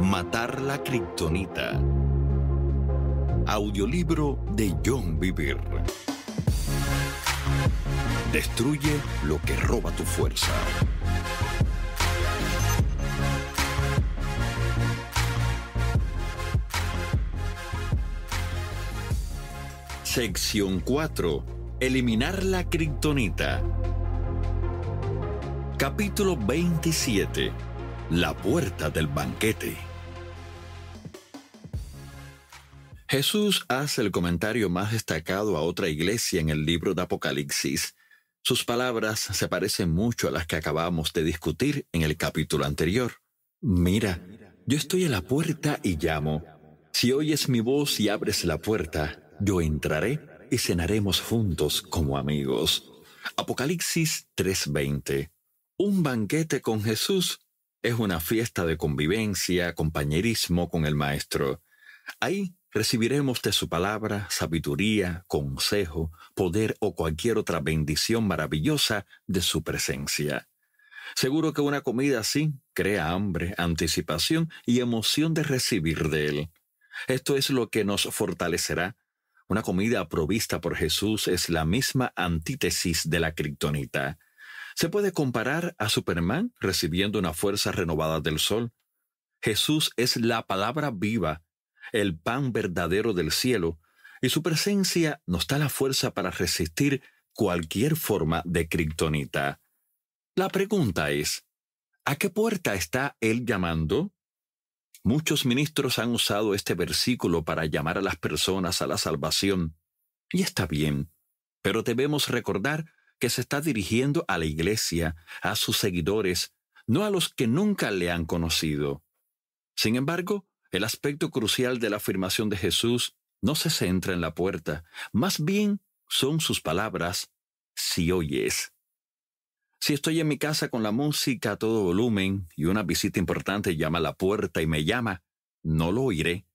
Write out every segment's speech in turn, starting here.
Matar la Kryptonita. Audiolibro de John Vivir. Destruye lo que roba tu fuerza. Sección 4. Eliminar la Kryptonita. Capítulo 27. La puerta del banquete. Jesús hace el comentario más destacado a otra iglesia en el libro de Apocalipsis. Sus palabras se parecen mucho a las que acabamos de discutir en el capítulo anterior. Mira, yo estoy a la puerta y llamo. Si oyes mi voz y abres la puerta, yo entraré y cenaremos juntos como amigos. Apocalipsis 3:20. Un banquete con Jesús es una fiesta de convivencia, compañerismo con el Maestro. Ahí recibiremos de su palabra sabiduría, consejo, poder o cualquier otra bendición maravillosa de su presencia. Seguro que una comida así crea hambre, anticipación y emoción de recibir de Él. Esto es lo que nos fortalecerá. Una comida provista por Jesús es la misma antítesis de la criptonita. Se puede comparar a Superman recibiendo una fuerza renovada del sol. Jesús es la palabra viva, el pan verdadero del cielo, y su presencia nos da la fuerza para resistir cualquier forma de kriptonita. La pregunta es, ¿a qué puerta está él llamando? Muchos ministros han usado este versículo para llamar a las personas a la salvación, y está bien, pero debemos recordar que se está dirigiendo a la iglesia, a sus seguidores, no a los que nunca le han conocido. Sin embargo, el aspecto crucial de la afirmación de Jesús no se centra en la puerta, más bien son sus palabras, si oyes. Si estoy en mi casa con la música a todo volumen y una visita importante llama a la puerta y me llama, no lo oiré.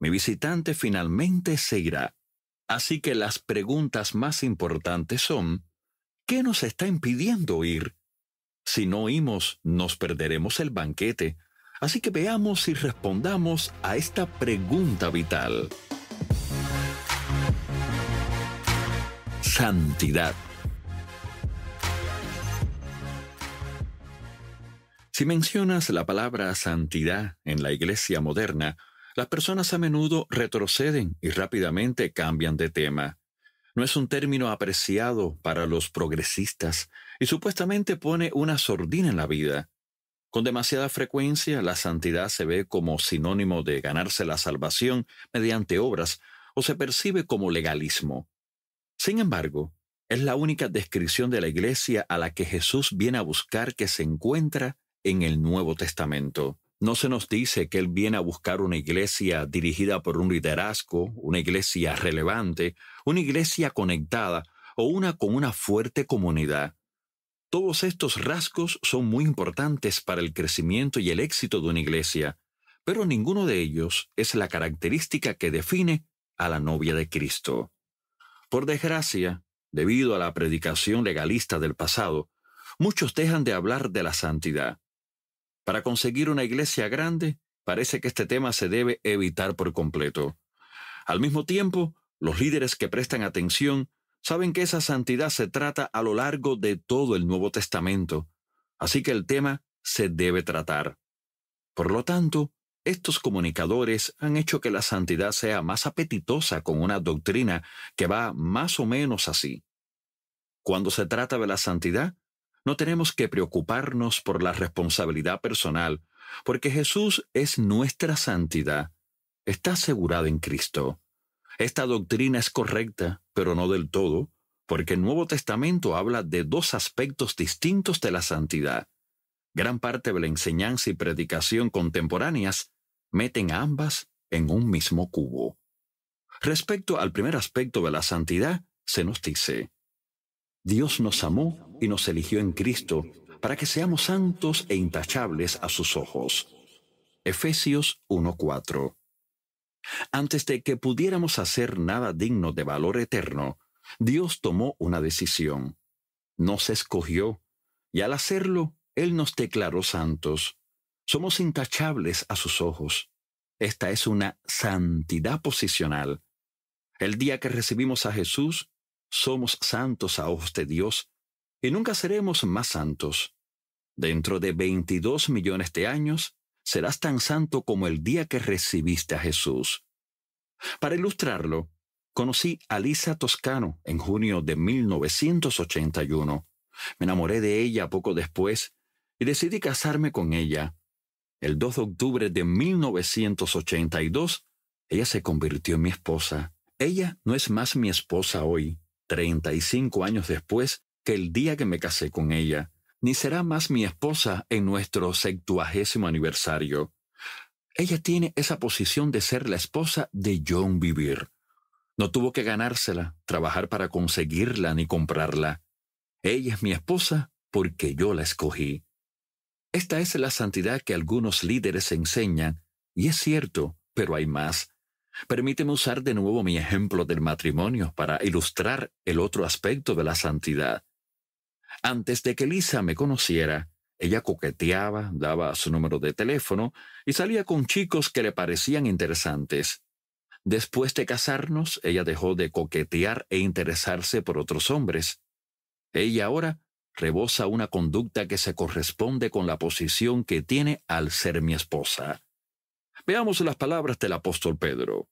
Mi visitante finalmente se irá. Así que las preguntas más importantes son, ¿qué nos está impidiendo oír? Si no oímos, nos perderemos el banquete, Así que veamos y respondamos a esta pregunta vital. Santidad. Si mencionas la palabra santidad en la iglesia moderna, las personas a menudo retroceden y rápidamente cambian de tema. No es un término apreciado para los progresistas y supuestamente pone una sordina en la vida. Con demasiada frecuencia, la santidad se ve como sinónimo de ganarse la salvación mediante obras o se percibe como legalismo. Sin embargo, es la única descripción de la iglesia a la que Jesús viene a buscar que se encuentra en el Nuevo Testamento. No se nos dice que Él viene a buscar una iglesia dirigida por un liderazgo, una iglesia relevante, una iglesia conectada o una con una fuerte comunidad. Todos estos rasgos son muy importantes para el crecimiento y el éxito de una iglesia, pero ninguno de ellos es la característica que define a la novia de Cristo. Por desgracia, debido a la predicación legalista del pasado, muchos dejan de hablar de la santidad. Para conseguir una iglesia grande, parece que este tema se debe evitar por completo. Al mismo tiempo, los líderes que prestan atención saben que esa santidad se trata a lo largo de todo el Nuevo Testamento, así que el tema se debe tratar. Por lo tanto, estos comunicadores han hecho que la santidad sea más apetitosa con una doctrina que va más o menos así. Cuando se trata de la santidad, no tenemos que preocuparnos por la responsabilidad personal, porque Jesús es nuestra santidad. Está asegurada en Cristo. Esta doctrina es correcta, pero no del todo, porque el Nuevo Testamento habla de dos aspectos distintos de la santidad. Gran parte de la enseñanza y predicación contemporáneas meten ambas en un mismo cubo. Respecto al primer aspecto de la santidad, se nos dice, Dios nos amó y nos eligió en Cristo para que seamos santos e intachables a sus ojos. Efesios 1.4 antes de que pudiéramos hacer nada digno de valor eterno, Dios tomó una decisión. Nos escogió, y al hacerlo, Él nos declaró santos. Somos intachables a sus ojos. Esta es una santidad posicional. El día que recibimos a Jesús, somos santos a ojos de Dios, y nunca seremos más santos. Dentro de veintidós millones de años, serás tan santo como el día que recibiste a Jesús. Para ilustrarlo, conocí a Lisa Toscano en junio de 1981. Me enamoré de ella poco después y decidí casarme con ella. El 2 de octubre de 1982, ella se convirtió en mi esposa. Ella no es más mi esposa hoy, 35 años después que el día que me casé con ella ni será más mi esposa en nuestro septuagésimo aniversario. Ella tiene esa posición de ser la esposa de John Vivir. No tuvo que ganársela, trabajar para conseguirla ni comprarla. Ella es mi esposa porque yo la escogí. Esta es la santidad que algunos líderes enseñan, y es cierto, pero hay más. Permíteme usar de nuevo mi ejemplo del matrimonio para ilustrar el otro aspecto de la santidad. Antes de que Lisa me conociera, ella coqueteaba, daba su número de teléfono y salía con chicos que le parecían interesantes. Después de casarnos, ella dejó de coquetear e interesarse por otros hombres. Ella ahora rebosa una conducta que se corresponde con la posición que tiene al ser mi esposa. Veamos las palabras del apóstol Pedro.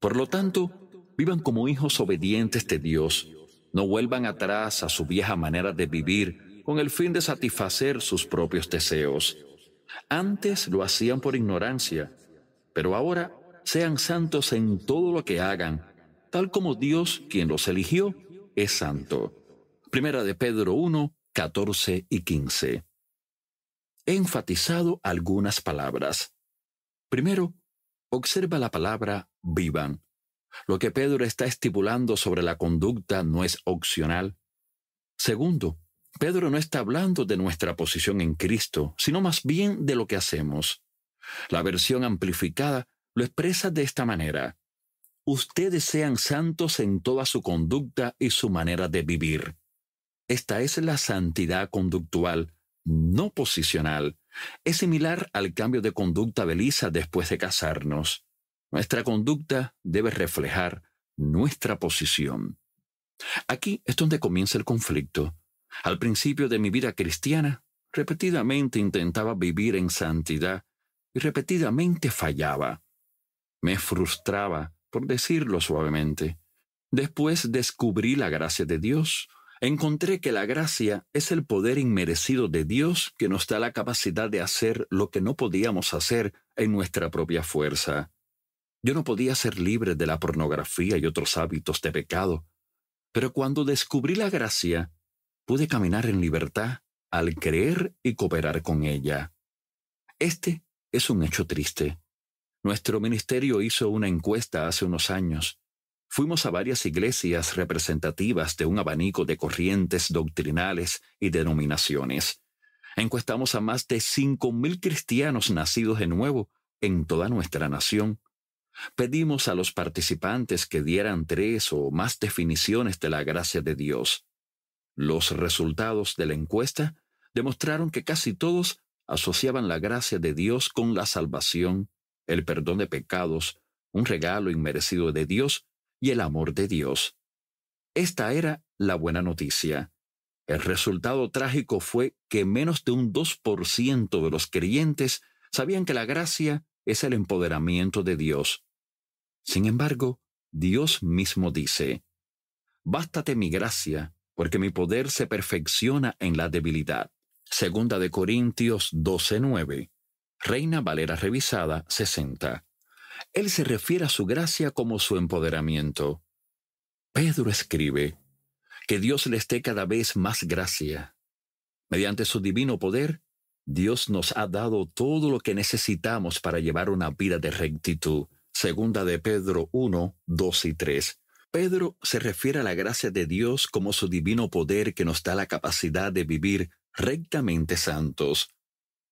Por lo tanto, vivan como hijos obedientes de Dios no vuelvan atrás a su vieja manera de vivir con el fin de satisfacer sus propios deseos. Antes lo hacían por ignorancia, pero ahora sean santos en todo lo que hagan, tal como Dios, quien los eligió, es santo. Primera de Pedro 1, 14 y 15. He enfatizado algunas palabras. Primero, observa la palabra vivan. Lo que Pedro está estipulando sobre la conducta no es opcional. Segundo, Pedro no está hablando de nuestra posición en Cristo, sino más bien de lo que hacemos. La versión amplificada lo expresa de esta manera. Ustedes sean santos en toda su conducta y su manera de vivir. Esta es la santidad conductual, no posicional. Es similar al cambio de conducta de después de casarnos. Nuestra conducta debe reflejar nuestra posición. Aquí es donde comienza el conflicto. Al principio de mi vida cristiana, repetidamente intentaba vivir en santidad y repetidamente fallaba. Me frustraba, por decirlo suavemente. Después descubrí la gracia de Dios. Encontré que la gracia es el poder inmerecido de Dios que nos da la capacidad de hacer lo que no podíamos hacer en nuestra propia fuerza. Yo no podía ser libre de la pornografía y otros hábitos de pecado, pero cuando descubrí la gracia, pude caminar en libertad al creer y cooperar con ella. Este es un hecho triste. Nuestro ministerio hizo una encuesta hace unos años. Fuimos a varias iglesias representativas de un abanico de corrientes doctrinales y denominaciones. Encuestamos a más de 5.000 cristianos nacidos de nuevo en toda nuestra nación Pedimos a los participantes que dieran tres o más definiciones de la gracia de Dios. Los resultados de la encuesta demostraron que casi todos asociaban la gracia de Dios con la salvación, el perdón de pecados, un regalo inmerecido de Dios y el amor de Dios. Esta era la buena noticia. El resultado trágico fue que menos de un 2% de los creyentes sabían que la gracia es el empoderamiento de Dios, sin embargo, Dios mismo dice, Bástate mi gracia, porque mi poder se perfecciona en la debilidad. Segunda de Corintios 12:9. Reina Valera Revisada 60. Él se refiere a su gracia como su empoderamiento. Pedro escribe, que Dios les dé cada vez más gracia. Mediante su divino poder, Dios nos ha dado todo lo que necesitamos para llevar una vida de rectitud, Segunda de Pedro 1, 2 y 3. Pedro se refiere a la gracia de Dios como su divino poder que nos da la capacidad de vivir rectamente santos.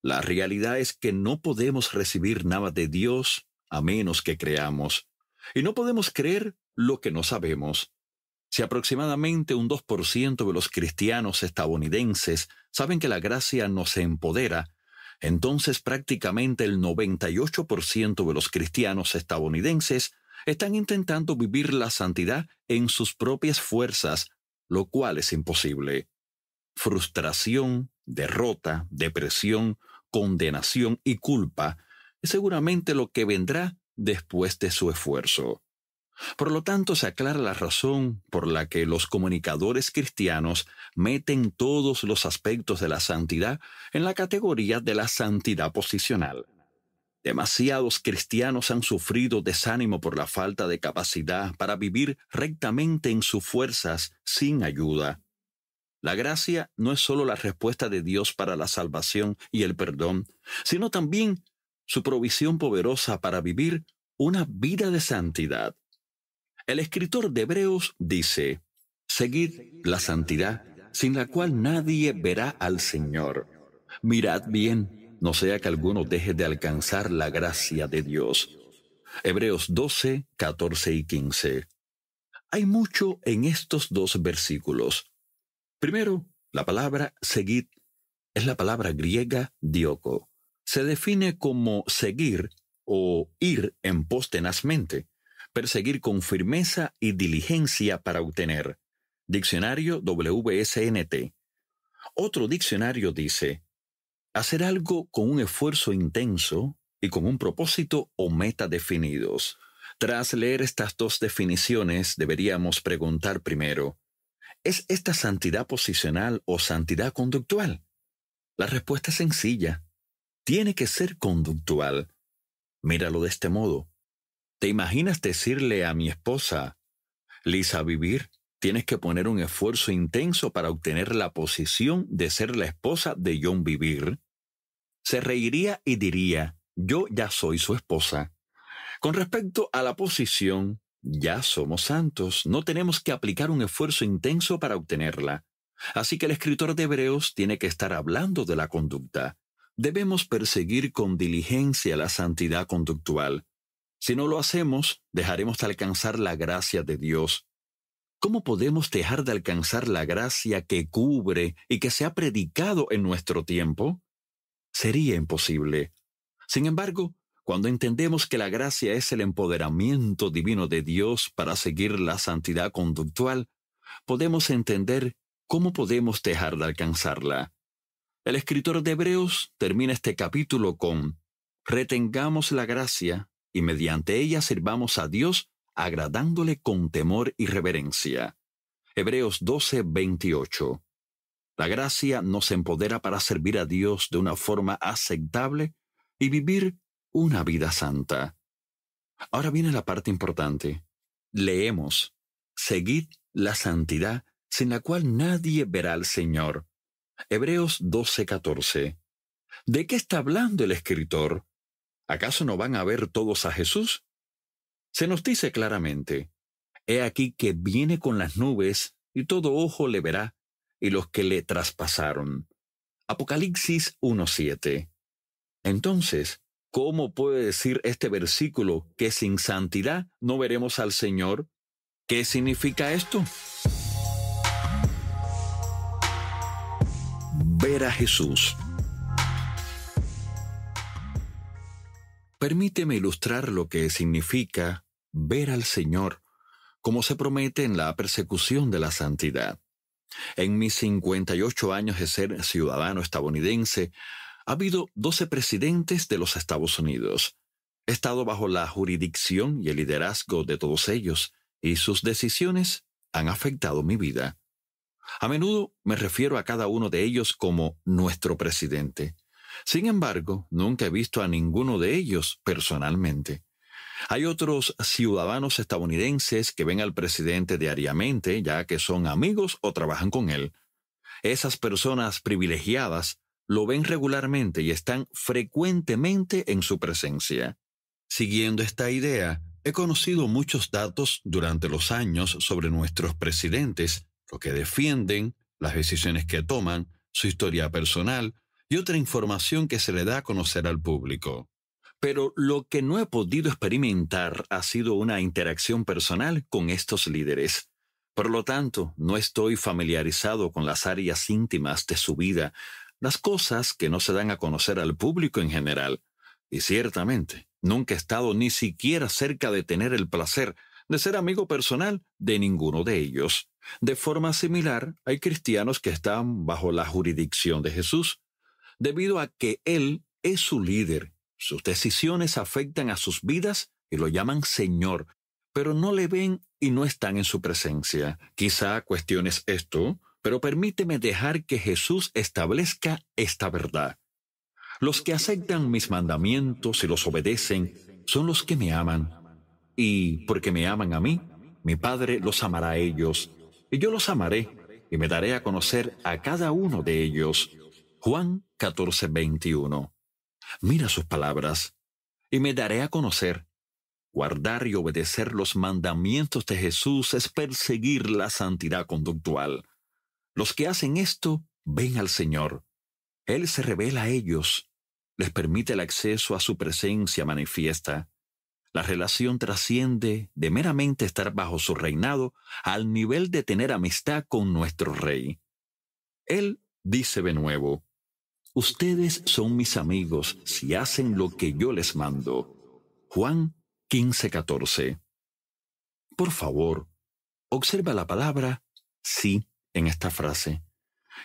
La realidad es que no podemos recibir nada de Dios a menos que creamos. Y no podemos creer lo que no sabemos. Si aproximadamente un 2% de los cristianos estadounidenses saben que la gracia nos empodera, entonces prácticamente el 98% de los cristianos estadounidenses están intentando vivir la santidad en sus propias fuerzas, lo cual es imposible. Frustración, derrota, depresión, condenación y culpa es seguramente lo que vendrá después de su esfuerzo. Por lo tanto, se aclara la razón por la que los comunicadores cristianos meten todos los aspectos de la santidad en la categoría de la santidad posicional. Demasiados cristianos han sufrido desánimo por la falta de capacidad para vivir rectamente en sus fuerzas sin ayuda. La gracia no es solo la respuesta de Dios para la salvación y el perdón, sino también su provisión poderosa para vivir una vida de santidad. El escritor de Hebreos dice, Seguid la santidad, sin la cual nadie verá al Señor. Mirad bien, no sea que alguno deje de alcanzar la gracia de Dios. Hebreos 12, 14 y 15. Hay mucho en estos dos versículos. Primero, la palabra seguid es la palabra griega dioco. Se define como seguir o ir en pos perseguir con firmeza y diligencia para obtener. Diccionario WSNT. Otro diccionario dice, hacer algo con un esfuerzo intenso y con un propósito o meta definidos. Tras leer estas dos definiciones, deberíamos preguntar primero, ¿es esta santidad posicional o santidad conductual? La respuesta es sencilla. Tiene que ser conductual. Míralo de este modo. ¿Te imaginas decirle a mi esposa, Lisa, vivir? Tienes que poner un esfuerzo intenso para obtener la posición de ser la esposa de John Vivir. Se reiría y diría, yo ya soy su esposa. Con respecto a la posición, ya somos santos, no tenemos que aplicar un esfuerzo intenso para obtenerla. Así que el escritor de Hebreos tiene que estar hablando de la conducta. Debemos perseguir con diligencia la santidad conductual. Si no lo hacemos, dejaremos de alcanzar la gracia de Dios. ¿Cómo podemos dejar de alcanzar la gracia que cubre y que se ha predicado en nuestro tiempo? Sería imposible. Sin embargo, cuando entendemos que la gracia es el empoderamiento divino de Dios para seguir la santidad conductual, podemos entender cómo podemos dejar de alcanzarla. El escritor de Hebreos termina este capítulo con, retengamos la gracia y mediante ella sirvamos a Dios agradándole con temor y reverencia. Hebreos 12, La gracia nos empodera para servir a Dios de una forma aceptable y vivir una vida santa. Ahora viene la parte importante. Leemos, seguid la santidad sin la cual nadie verá al Señor. Hebreos 12:14. ¿De qué está hablando el escritor? ¿acaso no van a ver todos a Jesús? Se nos dice claramente, He aquí que viene con las nubes, y todo ojo le verá, y los que le traspasaron. Apocalipsis 1.7. Entonces, ¿cómo puede decir este versículo que sin santidad no veremos al Señor? ¿Qué significa esto? Ver a Jesús Permíteme ilustrar lo que significa ver al Señor, como se promete en la persecución de la santidad. En mis 58 años de ser ciudadano estadounidense, ha habido 12 presidentes de los Estados Unidos. He estado bajo la jurisdicción y el liderazgo de todos ellos, y sus decisiones han afectado mi vida. A menudo me refiero a cada uno de ellos como nuestro presidente. Sin embargo, nunca he visto a ninguno de ellos personalmente. Hay otros ciudadanos estadounidenses que ven al presidente diariamente, ya que son amigos o trabajan con él. Esas personas privilegiadas lo ven regularmente y están frecuentemente en su presencia. Siguiendo esta idea, he conocido muchos datos durante los años sobre nuestros presidentes, lo que defienden, las decisiones que toman, su historia personal, y otra información que se le da a conocer al público. Pero lo que no he podido experimentar ha sido una interacción personal con estos líderes. Por lo tanto, no estoy familiarizado con las áreas íntimas de su vida, las cosas que no se dan a conocer al público en general. Y ciertamente, nunca he estado ni siquiera cerca de tener el placer de ser amigo personal de ninguno de ellos. De forma similar, hay cristianos que están bajo la jurisdicción de Jesús, debido a que Él es su líder. Sus decisiones afectan a sus vidas y lo llaman Señor, pero no le ven y no están en su presencia. Quizá cuestiones esto, pero permíteme dejar que Jesús establezca esta verdad. Los que aceptan mis mandamientos y los obedecen son los que me aman. Y porque me aman a mí, mi Padre los amará a ellos, y yo los amaré, y me daré a conocer a cada uno de ellos. Juan 14:21. Mira sus palabras, y me daré a conocer. Guardar y obedecer los mandamientos de Jesús es perseguir la santidad conductual. Los que hacen esto ven al Señor. Él se revela a ellos, les permite el acceso a su presencia manifiesta. La relación trasciende de meramente estar bajo su reinado al nivel de tener amistad con nuestro Rey. Él dice de nuevo, Ustedes son mis amigos si hacen lo que yo les mando. Juan 15:14. Por favor, observa la palabra sí en esta frase.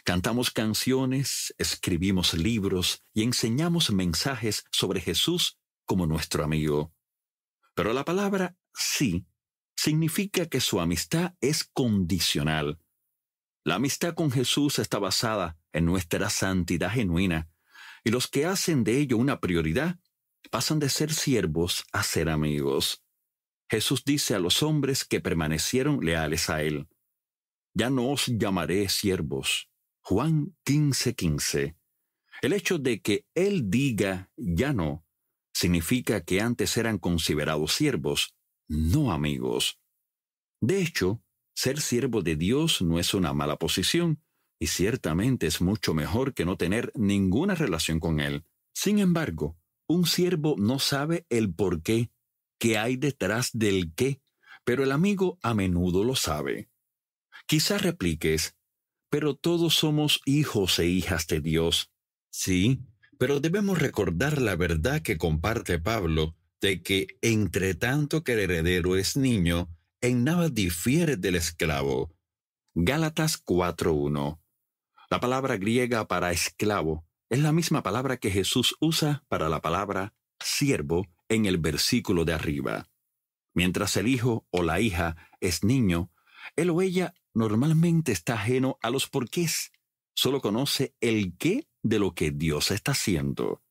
Cantamos canciones, escribimos libros y enseñamos mensajes sobre Jesús como nuestro amigo. Pero la palabra sí significa que su amistad es condicional la amistad con Jesús está basada en nuestra santidad genuina, y los que hacen de ello una prioridad pasan de ser siervos a ser amigos. Jesús dice a los hombres que permanecieron leales a Él, Ya no os llamaré siervos. Juan 15:15. 15. El hecho de que Él diga ya no significa que antes eran considerados siervos, no amigos. De hecho, ser siervo de Dios no es una mala posición, y ciertamente es mucho mejor que no tener ninguna relación con Él. Sin embargo, un siervo no sabe el por qué, qué hay detrás del qué, pero el amigo a menudo lo sabe. Quizás repliques, pero todos somos hijos e hijas de Dios. Sí, pero debemos recordar la verdad que comparte Pablo de que entre tanto que el heredero es niño, en nada difiere del esclavo. Gálatas 4.1. La palabra griega para esclavo es la misma palabra que Jesús usa para la palabra siervo en el versículo de arriba. Mientras el hijo o la hija es niño, él o ella normalmente está ajeno a los porqués, solo conoce el qué de lo que Dios está haciendo.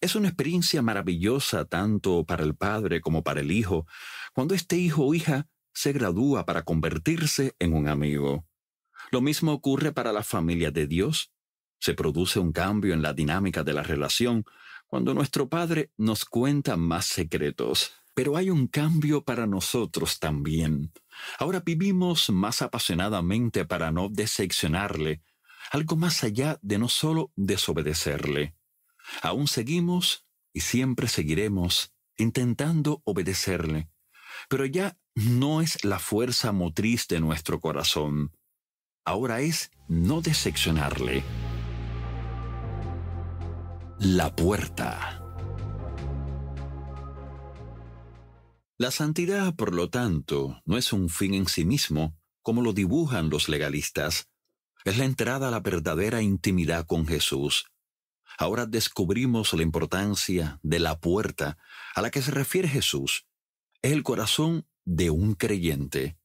Es una experiencia maravillosa tanto para el padre como para el hijo, cuando este hijo o hija se gradúa para convertirse en un amigo. Lo mismo ocurre para la familia de Dios. Se produce un cambio en la dinámica de la relación cuando nuestro Padre nos cuenta más secretos. Pero hay un cambio para nosotros también. Ahora vivimos más apasionadamente para no decepcionarle, algo más allá de no solo desobedecerle. Aún seguimos y siempre seguiremos intentando obedecerle, pero ya no es la fuerza motriz de nuestro corazón. Ahora es no decepcionarle. La puerta. La santidad, por lo tanto, no es un fin en sí mismo, como lo dibujan los legalistas. Es la entrada a la verdadera intimidad con Jesús. Ahora descubrimos la importancia de la puerta a la que se refiere Jesús es el corazón de un creyente.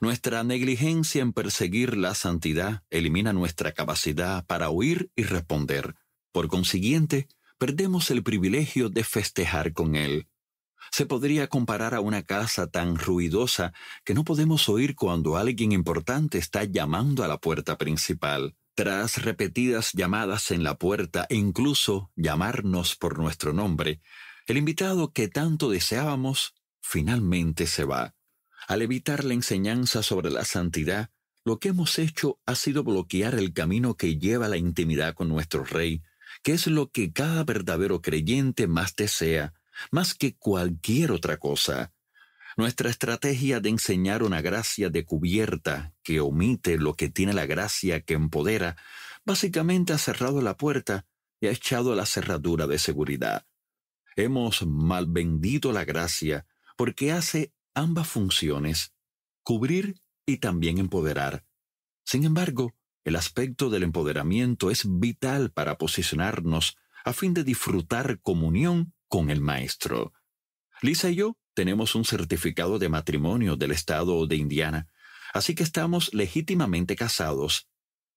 Nuestra negligencia en perseguir la santidad elimina nuestra capacidad para oír y responder. Por consiguiente, perdemos el privilegio de festejar con Él. Se podría comparar a una casa tan ruidosa que no podemos oír cuando alguien importante está llamando a la puerta principal. Tras repetidas llamadas en la puerta e incluso llamarnos por nuestro nombre, el invitado que tanto deseábamos finalmente se va. Al evitar la enseñanza sobre la santidad, lo que hemos hecho ha sido bloquear el camino que lleva a la intimidad con nuestro Rey, que es lo que cada verdadero creyente más desea, más que cualquier otra cosa. Nuestra estrategia de enseñar una gracia de cubierta que omite lo que tiene la gracia que empodera, básicamente ha cerrado la puerta y ha echado la cerradura de seguridad. Hemos malvendido la gracia porque hace ambas funciones, cubrir y también empoderar. Sin embargo, el aspecto del empoderamiento es vital para posicionarnos a fin de disfrutar comunión con el Maestro. Lisa y yo tenemos un certificado de matrimonio del estado de Indiana, así que estamos legítimamente casados.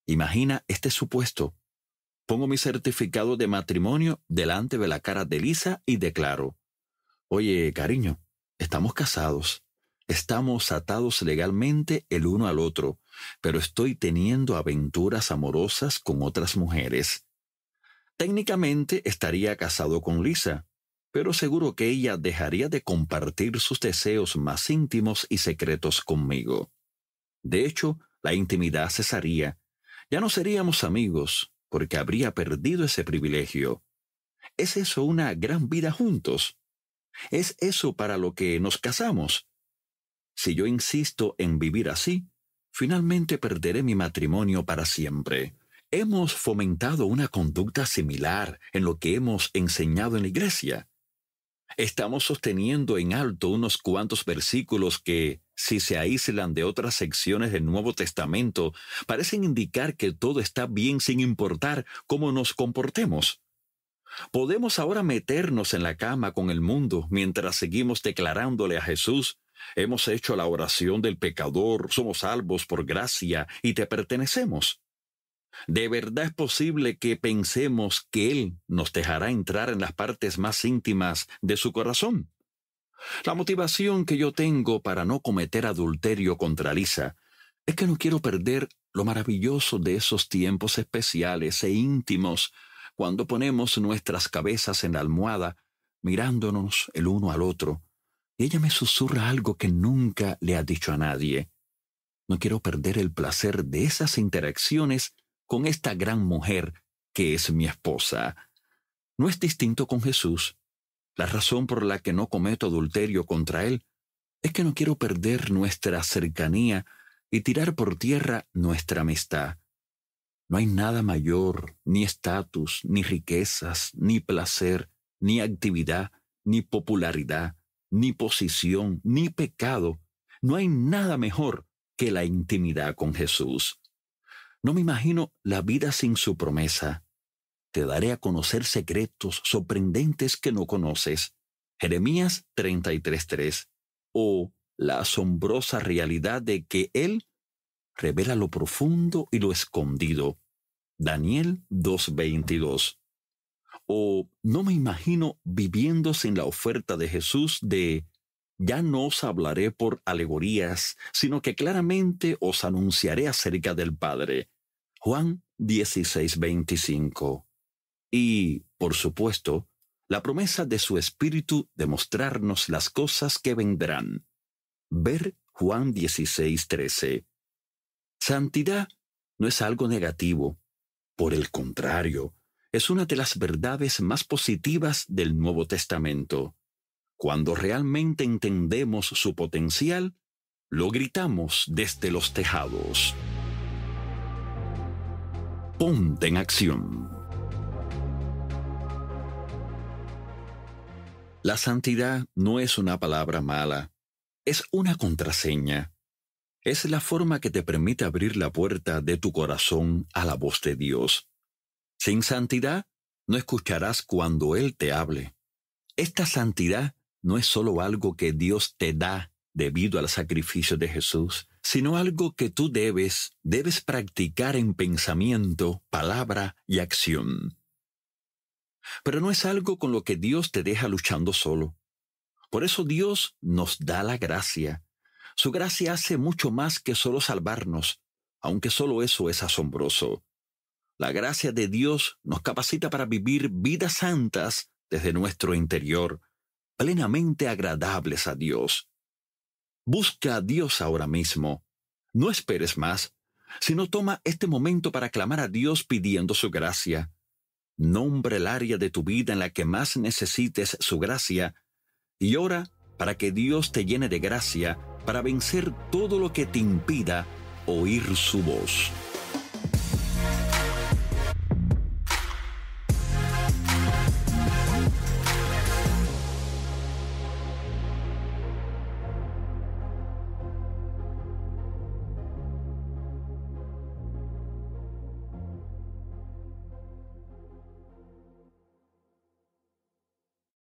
Imagina este supuesto. Pongo mi certificado de matrimonio delante de la cara de Lisa y declaro, Oye, cariño, Estamos casados, estamos atados legalmente el uno al otro, pero estoy teniendo aventuras amorosas con otras mujeres. Técnicamente estaría casado con Lisa, pero seguro que ella dejaría de compartir sus deseos más íntimos y secretos conmigo. De hecho, la intimidad cesaría. Ya no seríamos amigos, porque habría perdido ese privilegio. ¿Es eso una gran vida juntos? Es eso para lo que nos casamos. Si yo insisto en vivir así, finalmente perderé mi matrimonio para siempre. Hemos fomentado una conducta similar en lo que hemos enseñado en la iglesia. Estamos sosteniendo en alto unos cuantos versículos que, si se aíslan de otras secciones del Nuevo Testamento, parecen indicar que todo está bien sin importar cómo nos comportemos. Podemos ahora meternos en la cama con el mundo mientras seguimos declarándole a Jesús, hemos hecho la oración del pecador, somos salvos por gracia y te pertenecemos. ¿De verdad es posible que pensemos que Él nos dejará entrar en las partes más íntimas de su corazón? La motivación que yo tengo para no cometer adulterio contra Lisa es que no quiero perder lo maravilloso de esos tiempos especiales e íntimos cuando ponemos nuestras cabezas en la almohada, mirándonos el uno al otro, y ella me susurra algo que nunca le ha dicho a nadie. No quiero perder el placer de esas interacciones con esta gran mujer que es mi esposa. No es distinto con Jesús. La razón por la que no cometo adulterio contra Él es que no quiero perder nuestra cercanía y tirar por tierra nuestra amistad. No hay nada mayor, ni estatus, ni riquezas, ni placer, ni actividad, ni popularidad, ni posición, ni pecado. No hay nada mejor que la intimidad con Jesús. No me imagino la vida sin su promesa. Te daré a conocer secretos sorprendentes que no conoces. Jeremías 33.3. O la asombrosa realidad de que Él revela lo profundo y lo escondido. Daniel 2.22. O no me imagino viviendo sin la oferta de Jesús de ya no os hablaré por alegorías, sino que claramente os anunciaré acerca del Padre. Juan 16:25. Y, por supuesto, la promesa de su Espíritu de mostrarnos las cosas que vendrán. Ver Juan 16:13. Santidad no es algo negativo, por el contrario, es una de las verdades más positivas del Nuevo Testamento. Cuando realmente entendemos su potencial, lo gritamos desde los tejados. Ponte en acción. La santidad no es una palabra mala, es una contraseña es la forma que te permite abrir la puerta de tu corazón a la voz de Dios. Sin santidad, no escucharás cuando Él te hable. Esta santidad no es solo algo que Dios te da debido al sacrificio de Jesús, sino algo que tú debes, debes practicar en pensamiento, palabra y acción. Pero no es algo con lo que Dios te deja luchando solo. Por eso Dios nos da la gracia, su gracia hace mucho más que solo salvarnos, aunque solo eso es asombroso. La gracia de Dios nos capacita para vivir vidas santas desde nuestro interior, plenamente agradables a Dios. Busca a Dios ahora mismo. No esperes más, sino toma este momento para clamar a Dios pidiendo su gracia. Nombre el área de tu vida en la que más necesites su gracia y ora para que Dios te llene de gracia para vencer todo lo que te impida oír su voz.